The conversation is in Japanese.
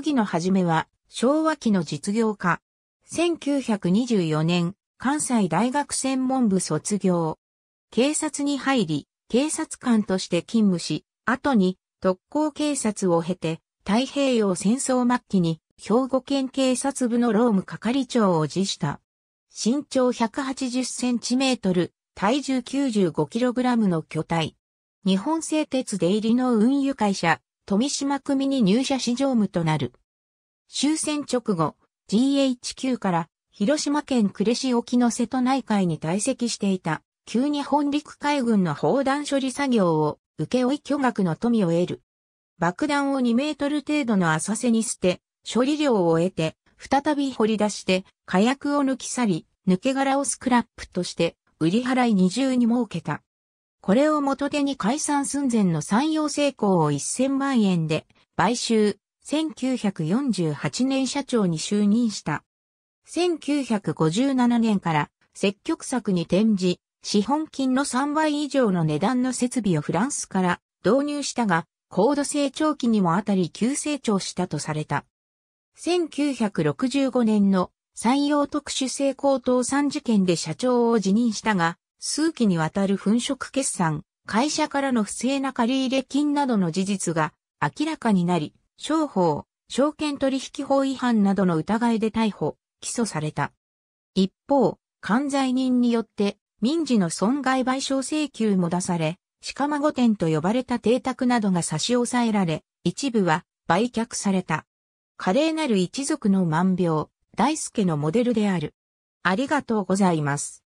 木のはじめは、昭和期の実業家。1924年、関西大学専門部卒業。警察に入り、警察官として勤務し、後に特攻警察を経て、太平洋戦争末期に兵庫県警察部の労務係長を辞した。身長180センチメートル、体重95キログラムの巨体。日本製鉄出入りの運輸会社、富島組に入社し常務となる。終戦直後、GHQ から広島県呉市沖の瀬戸内海に堆積していた旧日本陸海軍の砲弾処理作業を受け負い巨額の富を得る。爆弾を2メートル程度の浅瀬に捨て、処理量を得て、再び掘り出して、火薬を抜き去り、抜け殻をスクラップとして、売り払い二重に設けた。これを元手に解散寸前の採用成功を1000万円で買収、1948年社長に就任した。1957年から積極策に転じ、資本金の3倍以上の値段の設備をフランスから導入したが、高度成長期にもあたり急成長したとされた。1965年の採用特殊成功等産事件で社長を辞任したが、数期にわたる粉飾決算、会社からの不正な借入金などの事実が明らかになり、商法、証券取引法違反などの疑いで逮捕、起訴された。一方、関罪人によって民事の損害賠償請求も出され、鹿孫店と呼ばれた邸宅などが差し押さえられ、一部は売却された。華麗なる一族の万病、大輔のモデルである。ありがとうございます。